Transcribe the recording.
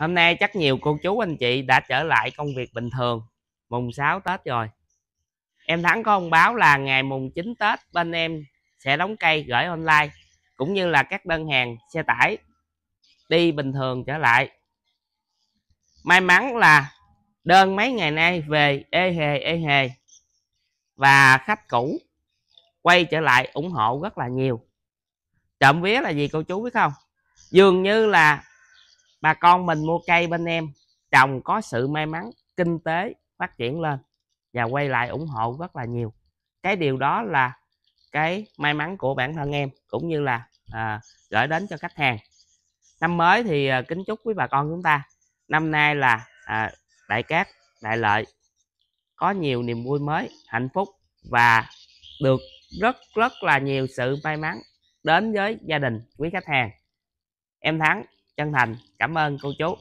hôm nay chắc nhiều cô chú anh chị đã trở lại công việc bình thường mùng 6 Tết rồi em Thắng có thông báo là ngày mùng 9 Tết bên em sẽ đóng cây gửi online cũng như là các đơn hàng xe tải đi bình thường trở lại may mắn là đơn mấy ngày nay về ê hề ê hề và khách cũ quay trở lại ủng hộ rất là nhiều trộm vía là gì cô chú biết không dường như là bà con mình mua cây bên em trồng có sự may mắn kinh tế phát triển lên và quay lại ủng hộ rất là nhiều cái điều đó là cái may mắn của bản thân em cũng như là à, gửi đến cho khách hàng năm mới thì à, kính chúc quý bà con chúng ta năm nay là à, đại cát đại lợi có nhiều niềm vui mới hạnh phúc và được rất rất là nhiều sự may mắn đến với gia đình quý khách hàng em thắng chân thành cảm ơn cô chú